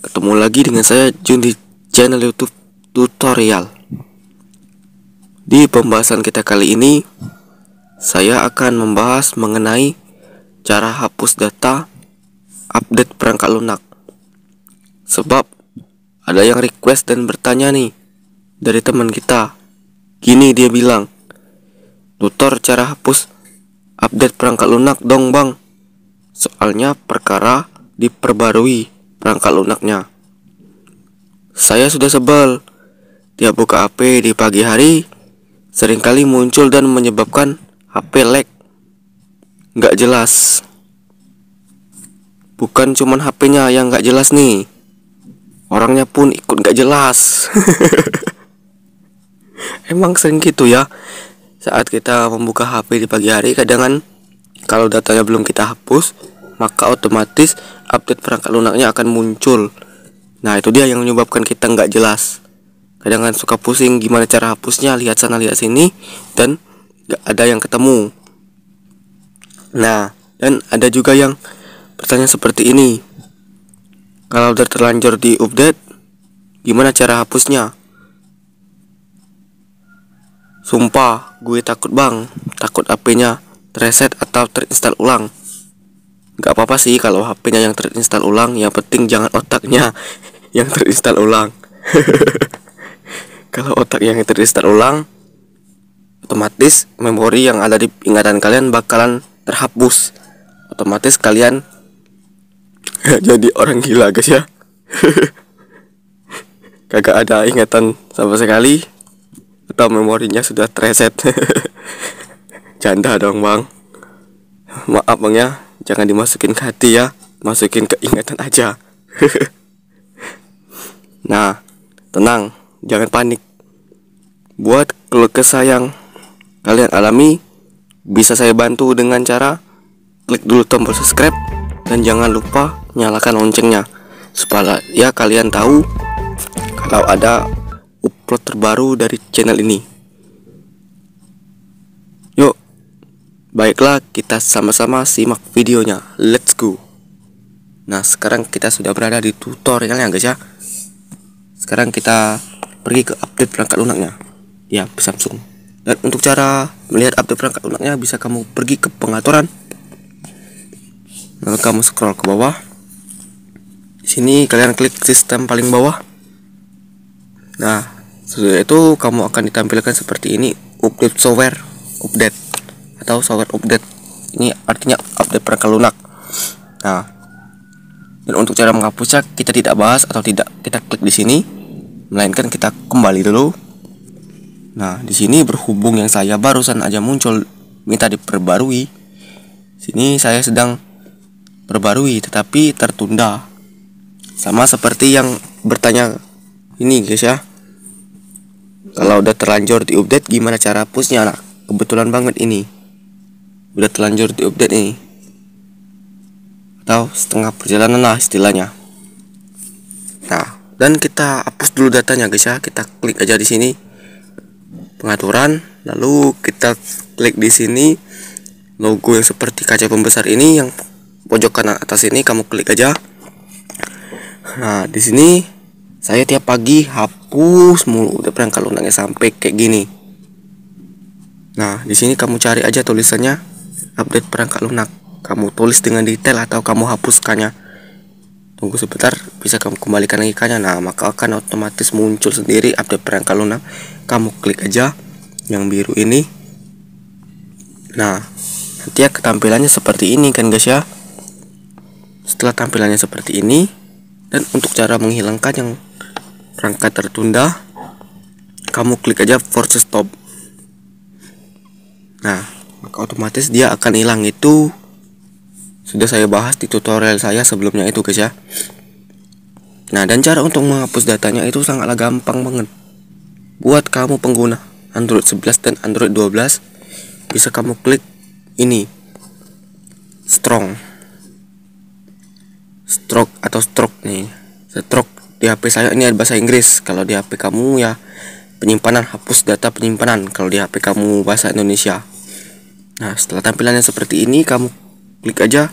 Ketemu lagi dengan saya Jun di channel YouTube tutorial. Di pembahasan kita kali ini, saya akan membahas mengenai cara hapus data update perangkat lunak. Sebab ada yang request dan bertanya nih dari teman kita. Gini dia bilang, "Tutor cara hapus update perangkat lunak dong, Bang." Soalnya perkara diperbarui Perangkat lunaknya. Saya sudah sebel. Dia buka HP di pagi hari, seringkali muncul dan menyebabkan HP lag. Gak jelas. Bukan cuman HP-nya yang gak jelas nih. Orangnya pun ikut gak jelas. Emang sering gitu ya. Saat kita membuka HP di pagi hari, kadang kan kalau datanya belum kita hapus, maka otomatis update perangkat lunaknya akan muncul nah itu dia yang menyebabkan kita nggak jelas kadang kan suka pusing gimana cara hapusnya lihat sana lihat sini dan nggak ada yang ketemu nah dan ada juga yang bertanya seperti ini kalau udah terlanjur di update gimana cara hapusnya sumpah gue takut bang takut apinya reset atau terinstall ulang nggak apa-apa sih kalau HP-nya yang terinstall ulang yang penting jangan otaknya yang terinstall ulang kalau otak yang terinstall ulang otomatis memori yang ada di ingatan kalian bakalan terhapus otomatis kalian jadi orang gila guys ya kagak ada ingatan sama sekali atau memorinya sudah tereset canda dong bang Maaf bang ya, jangan dimasukin ke hati ya, masukin ke ingatan aja. nah, tenang, jangan panik. Buat keluh kesayang kalian alami, bisa saya bantu dengan cara klik dulu tombol subscribe dan jangan lupa nyalakan loncengnya supaya ya kalian tahu kalau ada upload terbaru dari channel ini. Baiklah, kita sama-sama simak videonya. Let's go. Nah, sekarang kita sudah berada di tutorialnya, guys ya. Sekarang kita pergi ke update perangkat lunaknya. Ya, Samsung. Dan untuk cara melihat update perangkat lunaknya bisa kamu pergi ke pengaturan. Lalu kamu scroll ke bawah. Di sini kalian klik sistem paling bawah. Nah, setelah itu kamu akan ditampilkan seperti ini, update software, update atau software update. Ini artinya update perangkat lunak. Nah, dan untuk cara menghapusnya kita tidak bahas atau tidak kita klik di sini, melainkan kita kembali dulu. Nah, di sini berhubung yang saya barusan aja muncul minta diperbarui. Sini saya sedang perbarui tetapi tertunda. Sama seperti yang bertanya ini guys ya kalau udah terlanjur di update gimana cara pushnya? nah kebetulan banget ini udah terlanjur di update ini atau setengah perjalanan lah istilahnya nah dan kita hapus dulu datanya guys ya kita klik aja di sini pengaturan lalu kita klik di sini logo yang seperti kaca pembesar ini yang pojok kanan atas ini kamu klik aja nah di sini saya tiap pagi hapus mulu udah pernah kalau nanya sampai kayak gini nah di sini kamu cari aja tulisannya update perangkat lunak kamu tulis dengan detail atau kamu hapuskannya tunggu sebentar bisa kamu kembalikan lagi kanya nah maka akan otomatis muncul sendiri update perangkat lunak kamu klik aja yang biru ini nah nanti ya ketampilannya seperti ini kan guys ya setelah tampilannya seperti ini dan untuk cara menghilangkan yang perangkat tertunda kamu klik aja force stop nah maka otomatis dia akan hilang itu sudah saya bahas di tutorial saya sebelumnya itu guys ya nah dan cara untuk menghapus datanya itu sangatlah gampang banget buat kamu pengguna Android 11 dan Android 12 bisa kamu klik ini strong stroke atau stroke nih stroke di HP saya ini ada bahasa Inggris kalau di HP kamu ya penyimpanan hapus data penyimpanan kalau di HP kamu bahasa Indonesia Nah, setelah tampilannya seperti ini, kamu klik aja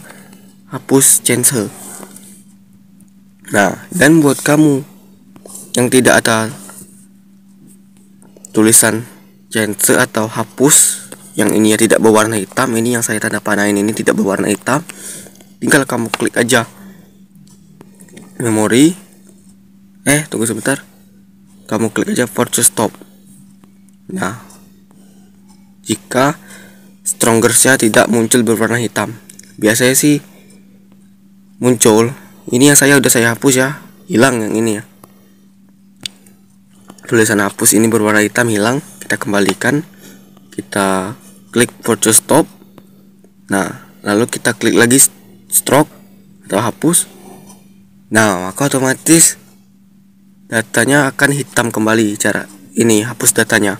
hapus cancel. Nah, dan buat kamu yang tidak ada tulisan cancel atau hapus yang ini ya tidak berwarna hitam, ini yang saya tanda panahin ini tidak berwarna hitam. Tinggal kamu klik aja memori. Eh, tunggu sebentar. Kamu klik aja force stop. Nah, jika Strongersnya tidak muncul berwarna hitam Biasanya sih Muncul Ini yang saya udah saya hapus ya Hilang yang ini ya Tulisan hapus ini berwarna hitam hilang Kita kembalikan Kita klik purchase stop Nah lalu kita klik lagi stroke Atau hapus Nah maka otomatis Datanya akan hitam kembali cara ini hapus datanya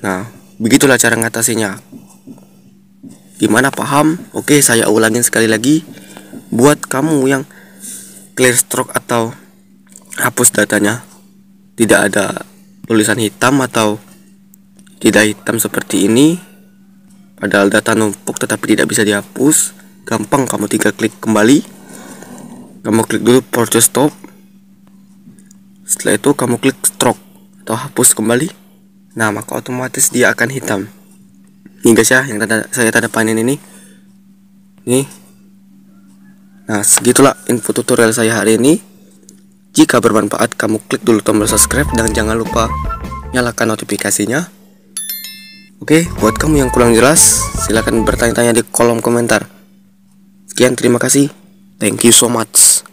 Nah begitulah cara ngatasinya gimana paham oke saya ulangin sekali lagi buat kamu yang clear stroke atau hapus datanya tidak ada tulisan hitam atau tidak hitam seperti ini padahal data numpuk tetapi tidak bisa dihapus gampang kamu tinggal klik kembali kamu klik dulu purchase stop setelah itu kamu klik stroke atau hapus kembali Nah, maka otomatis dia akan hitam. Nih guys ya, yang tanda, saya tanda panen ini. Nih. Nah, segitulah info tutorial saya hari ini. Jika bermanfaat, kamu klik dulu tombol subscribe dan jangan lupa nyalakan notifikasinya. Oke, buat kamu yang kurang jelas, silahkan bertanya-tanya di kolom komentar. Sekian, terima kasih. Thank you so much.